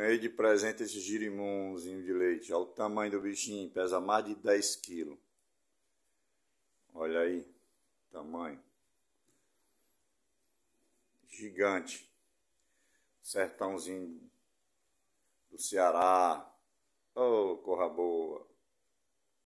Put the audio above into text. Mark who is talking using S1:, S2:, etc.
S1: Ganhei de presente esse girimunzinho de leite. Olha o tamanho do bichinho, pesa mais de 10 quilos. Olha aí, tamanho. Gigante. Sertãozinho do Ceará. Ô, oh, corra boa.